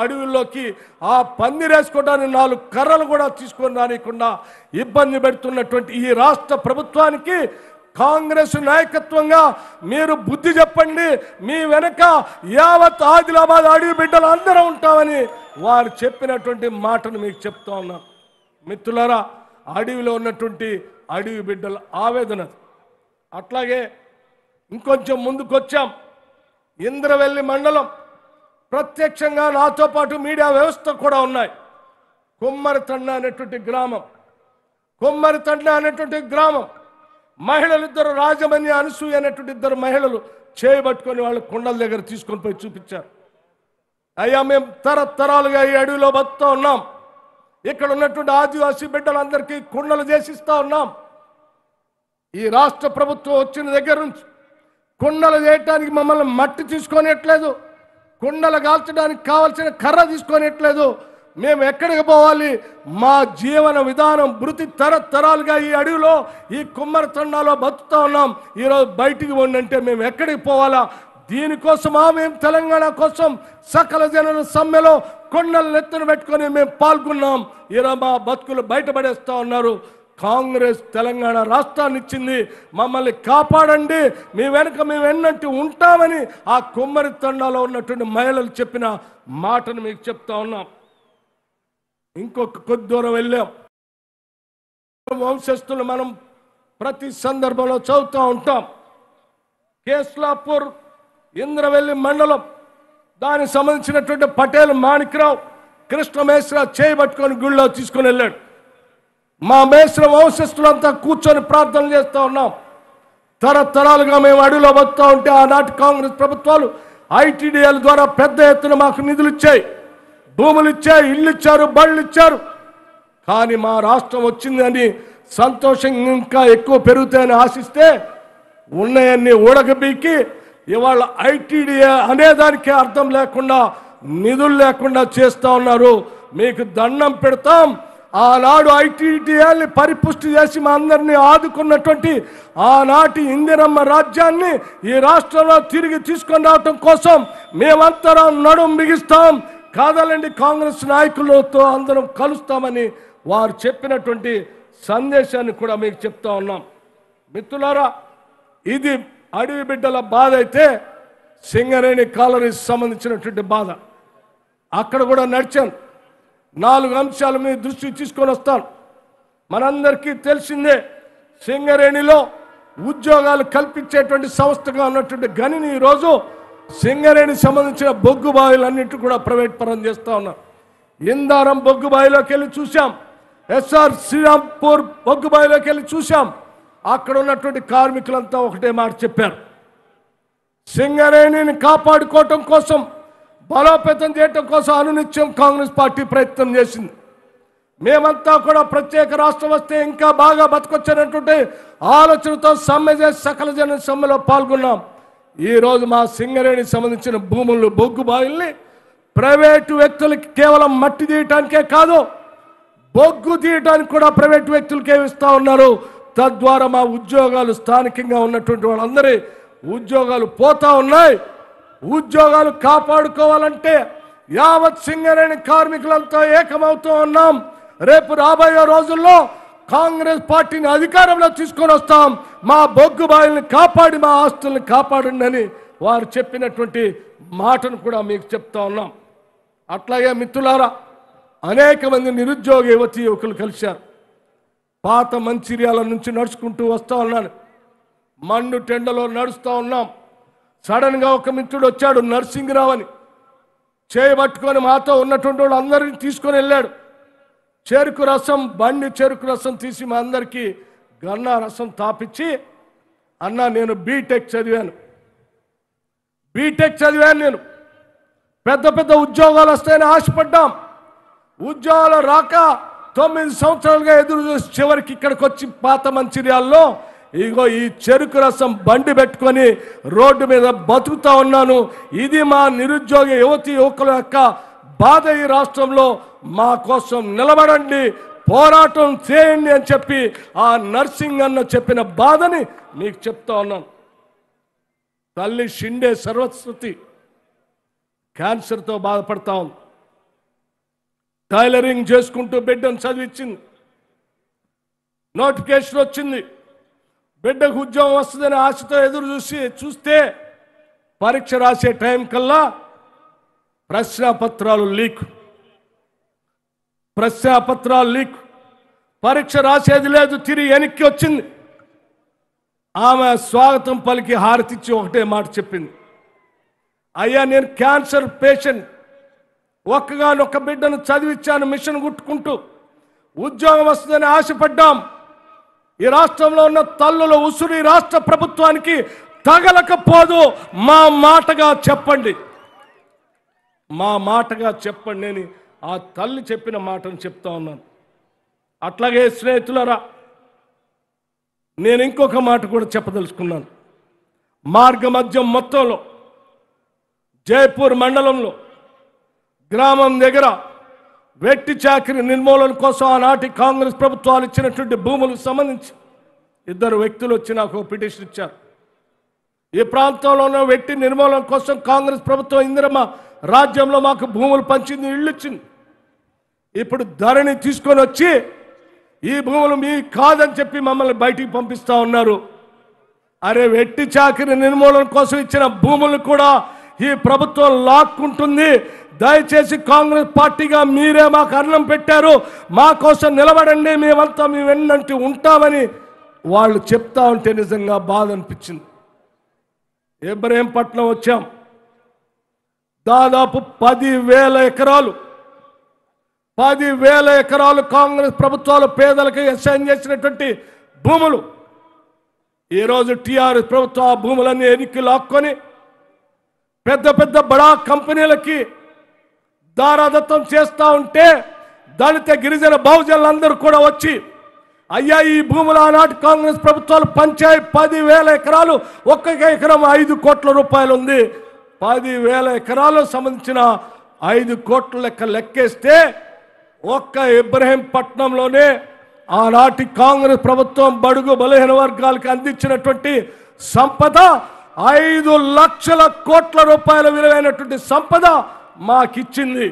అడవుల్లోకి ఆ పందిరేసుకోవడానికి నాలుగు కర్రలు కూడా తీసుకొని రానికుండా ఇబ్బంది పెడుతున్నటువంటి ఈ రాష్ట్ర ప్రభుత్వానికి కాంగ్రెస్ నాయకత్వంగా మీరు బుద్ధి చెప్పండి మీ వెనక యావత్ ఆదిలాబాద్ అడవి బిడ్డలు అందరూ ఉంటామని వారు చెప్పినటువంటి మాటను మీకు చెప్తా ఉన్నా మిత్రులరా అడవిలో ఉన్నటువంటి అడవి బిడ్డల ఆవేదన అట్లాగే ఇంకొంచెం ముందుకొచ్చాం ఇంద్రవెల్లి మండలం ప్రత్యక్షంగా నాతో పాటు మీడియా వ్యవస్థ కూడా ఉన్నాయి కుమ్మరి తండ అనేటువంటి గ్రామం కుమ్మరి తండ అనేటువంటి గ్రామం మహిళలు ఇద్దరు రాజమన్య అనసూయ అనేటువంటి ఇద్దరు మహిళలు చేయబట్టుకొని వాళ్ళు కొండల దగ్గర తీసుకొని పోయి చూపించారు అయ్యా మేము తరతరాలుగా ఈ అడవిలో బతుకుతూ ఉన్నాం ఇక్కడ ఉన్నటువంటి ఆదివాసీ బిడ్డలందరికీ కుండలు చేసిస్తూ ఉన్నాం ఈ రాష్ట్ర ప్రభుత్వం వచ్చిన దగ్గర నుంచి కుండలు చేయటానికి మమ్మల్ని మట్టి తీసుకొనట్లేదు కుండలు కాల్చడానికి కావలసిన కర్ర తీసుకోనట్లేదు మేము ఎక్కడికి పోవాలి మా జీవన విధానం తర తరతరాలుగా ఈ అడవిలో ఈ కుమ్మరతండాలో బతుకుతా ఉన్నాం ఈరోజు బయటికి ఉండంటే మేము ఎక్కడికి పోవాలా దీనికోసమా మేము తెలంగాణ కోసం సకల జనుల సమ్మెలో కొండలు ఎత్తున పెట్టుకొని మేము పాల్గొన్నాం ఈరోజు మా బతుకులు బయటపడేస్తూ ఉన్నారు కాంగ్రెస్ తెలంగాణ రాష్ట్రాన్ని ఇచ్చింది మమ్మల్ని కాపాడండి మీ వెనుక మేము ఎన్నట్టు ఉంటామని ఆ కుమ్మరి తండాలో ఉన్నటువంటి మహిళలు చెప్పిన మాటను మీకు చెప్తా ఉన్నాం ఇంకొక కొద్ది దూరం వెళ్ళాం వంశస్థులు మనం ప్రతి సందర్భంలో చదువుతూ ఉంటాం కేస్లాపూర్ ఇంద్రవెల్లి మండలం దానికి సంబంధించినటువంటి పటేల్ మాణిక్రావు కృష్ణమేశ్వర చేయబట్టుకొని గుళ్ళో తీసుకుని వెళ్ళాడు మా మేసిన వంశస్థులంతా కూర్చొని ప్రార్థన చేస్తూ ఉన్నాం తరతరాలుగా మేము అడవిలో వస్తూ ఉంటే ఆనాటి కాంగ్రెస్ ప్రభుత్వాలు ఐటీడీఎల్ ద్వారా పెద్ద ఎత్తున మాకు నిధులు ఇచ్చాయి భూములు ఇచ్చాయి ఇల్లు ఇచ్చారు బళ్ళు ఇచ్చారు కానీ మా రాష్ట్రం వచ్చిందని సంతోషం ఇంకా ఎక్కువ పెరుగుతాయని ఆశిస్తే ఉన్నాయన్ని ఊడగబీకి ఇవాళ ఐటీడీఏ అనేదానికి అర్థం లేకుండా నిధులు లేకుండా చేస్తూ ఉన్నారు మీకు దండం పెడతాం ఆనాడు ఐటీటీఎల్ని పరిపుష్టి చేసి మా అందరినీ ఆదుకున్నటువంటి ఆనాటి ఇందిరమ్మ రాజ్యాన్ని ఈ రాష్ట్రంలో తిరిగి తీసుకొని రావటం కోసం మేమంతరం నడుం మిగిస్తాం కాదలండి కాంగ్రెస్ నాయకులతో అందరం కలుస్తామని వారు చెప్పినటువంటి సందేశాన్ని కూడా మీకు చెప్తా ఉన్నాం మిత్రులారా ఇది అడవి బిడ్డల బాధ అయితే సింగరేణి కాలనీకి సంబంధించినటువంటి బాధ అక్కడ కూడా నడిచాను నాలుగు అంశాల మీద దృష్టి తీసుకొని వస్తాను మనందరికీ తెలిసిందే సింగరేణిలో ఉద్యోగాలు కల్పించేటువంటి సంస్థగా ఉన్నటువంటి గనిని ఈరోజు సింగరేణి సంబంధించిన బొగ్గు బావిలన్నింటి కూడా ప్రైవేట్ పరం చేస్తూ ఉన్నారు ఇందారం బొగ్గు బావిలోకి వెళ్ళి చూసాం ఎస్ఆర్ శ్రీరాంపూర్ బొగ్గు బావిలోకి వెళ్ళి చూసాం అక్కడ ఉన్నటువంటి కార్మికులంతా ఒకటే మాట చెప్పారు సింగరేణిని కాపాడుకోవటం కోసం బలోపేతం చేయటం కోసం అనునిత్యం కాంగ్రెస్ పార్టీ ప్రయత్నం చేసింది మేమంతా కూడా ప్రత్యేక రాష్ట్రం వస్తే ఇంకా బాగా బతకొచ్చినటువంటి ఆలోచనతో సమ్మె చేసి సకల జన సమ్మెలో పాల్గొన్నాం ఈరోజు మా సింగరేణి సంబంధించిన భూములు బొగ్గు బావిల్ని ప్రైవేటు వ్యక్తులకి కేవలం మట్టి తీయటానికే కాదు బొగ్గు తీయటానికి కూడా ప్రైవేటు వ్యక్తులకి ఏమిస్తూ ఉన్నారు తద్వారా మా ఉద్యోగాలు స్థానికంగా ఉన్నటువంటి వాళ్ళందరి ఉద్యోగాలు పోతా ఉన్నాయి ఉద్యోగాలు కాపాడుకోవాలంటే యావత్ సింగరేణి కార్మికులంతా ఏకమవుతూ ఉన్నాం రేపు రాబోయే రోజుల్లో కాంగ్రెస్ పార్టీని అధికారంలో తీసుకొని వస్తాం మా బొగ్గు బాయిల్ని కాపాడి మా ఆస్తుల్ని కాపాడండి వారు చెప్పినటువంటి మాటను కూడా మీకు చెప్తా ఉన్నాం అట్లాగే మిత్రులారా అనేక మంది నిరుద్యోగ యువతి యువకులు కలిశారు పాత మంచిర్యాల నుంచి నడుచుకుంటూ వస్తూ ఉన్నాను మండు టెండలో నడుస్తూ ఉన్నాం సడన్గా ఒక మిత్రుడు వచ్చాడు నర్సింగ్ రావని చేయబట్టుకొని మాతో ఉన్నటువంటి వాడు అందరిని తీసుకొని వెళ్ళాడు చెరుకు రసం బండి చెరుకు రసం తీసి మా అందరికీ గన్నా రసం తాపించి అన్న నేను బీటెక్ చదివాను బీటెక్ చదివాను నేను పెద్ద పెద్ద ఉద్యోగాలు వస్తాయని ఆశపడ్డాం ఉద్యోగాలు రాక తొమ్మిది సంవత్సరాలుగా ఎదురు చూసి చివరికి ఇక్కడికి వచ్చి పాత మంచిర్యాల్లో ఇగో ఈ చెరుకు రసం బండి పెట్టుకొని రోడ్డు మీద బతుకుతా ఉన్నాను ఇది మా నిరుద్యోగ యువతి యువకుల యొక్క బాధ ఈ రాష్ట్రంలో మా కోసం నిలబడండి పోరాటం చేయండి అని చెప్పి ఆ నర్సింగ్ అన్న చెప్పిన బాధని మీకు చెప్తా ఉన్నాను తల్లి షిండే సర్వస్వతి క్యాన్సర్తో బాధపడతా ఉంది టైలరింగ్ చేసుకుంటూ బిడ్డను చదివించింది నోటిఫికేషన్ వచ్చింది బిడ్డకు ఉద్యోగం వస్తుందని ఆశతో ఎదురు చూసి చూస్తే పరీక్ష రాసే టైం కల్లా ప్రశ్నపత్రాలు లీక్ ప్రశ్నపత్రాలు లీక్ పరీక్ష రాసేది లేదు తిరిగి వెనక్కి వచ్చింది ఆమె స్వాగతం పలికి హారతిచ్చి ఒకటే మాట చెప్పింది అయ్యా నేను క్యాన్సర్ పేషెంట్ ఒక్కగానొక్క బిడ్డను చదివించాను మిషన్ కుట్టుకుంటూ ఉద్యోగం వస్తుందని ఆశపడ్డాం ఈ రాష్ట్రంలో ఉన్న తల్లుల ఉసురు ఈ రాష్ట్ర ప్రభుత్వానికి తగలకపోదు మా మాటగా చెప్పండి మా మాటగా చెప్పండి నేను ఆ తల్లి చెప్పిన మాటను చెప్తా ఉన్నాను అట్లాగే స్నేహితులరా నేను ఇంకొక మాట కూడా చెప్పదలుచుకున్నాను మార్గ మధ్య మొత్తంలో జైపూర్ మండలంలో గ్రామం దగ్గర వెట్టి చాకరి నిర్మూలన కోసం ఆనాటి కాంగ్రెస్ ప్రభుత్వాలు ఇచ్చినటువంటి భూములకు సంబంధించి ఇద్దరు వ్యక్తులు వచ్చి నాకు పిటిషన్ ఇచ్చారు ఈ ప్రాంతంలో ఉన్న వెట్టి నిర్మూలన కోసం కాంగ్రెస్ ప్రభుత్వం ఇందిరమ్మ రాజ్యంలో మాకు భూములు పంచింది ఇళ్ళు ఇచ్చింది ఇప్పుడు ధరణి తీసుకొని వచ్చి ఈ భూములు మీ కాదని చెప్పి మమ్మల్ని బయటికి పంపిస్తూ ఉన్నారు అరే వెట్టి చాకరి నిర్మూలన కోసం ఇచ్చిన భూములు కూడా ఈ ప్రభుత్వం లాక్కుంటుంది దయచేసి కాంగ్రెస్ పార్టీగా మీరే మాకు అన్నం పెట్టారు మా కోసం నిలబడండి మేమంతా మేము ఎన్నంటి ఉంటామని వాళ్ళు చెప్తా ఉంటే నిజంగా బాధ అనిపించింది ఇబ్రహీంపట్నం వచ్చాం దాదాపు పదివేల ఎకరాలు పదివేల ఎకరాలు కాంగ్రెస్ ప్రభుత్వాలు పేదలకు అసైన్ చేసినటువంటి భూములు ఈరోజు టీఆర్ఎస్ ప్రభుత్వం ఆ భూములన్నీ ఎన్నికలు లాక్కొని పెద్ద పెద్ద బడా కంపెనీలకి దారాదత్తం చేస్తూ ఉంటే దళిత గిరిజన బహుజనులందరూ కూడా వచ్చి అయ్యా ఈ భూములు ఆనాటి కాంగ్రెస్ ప్రభుత్వాలు పంచాయి పదివేల ఎకరాలు ఒక్క ఎకరం ఐదు కోట్ల రూపాయలు ఉంది పదివేల ఎకరాలకు సంబంధించిన ఐదు కోట్ల లెక్క లెక్కేస్తే ఒక్క ఇబ్రహీంపట్నంలోనే ఆనాటి కాంగ్రెస్ ప్రభుత్వం బడుగు బలహీన వర్గాలకు అందించినటువంటి సంపద ఐదు లక్షల కోట్ల రూపాయల విలువైనటువంటి సంపద మాకిచ్చింది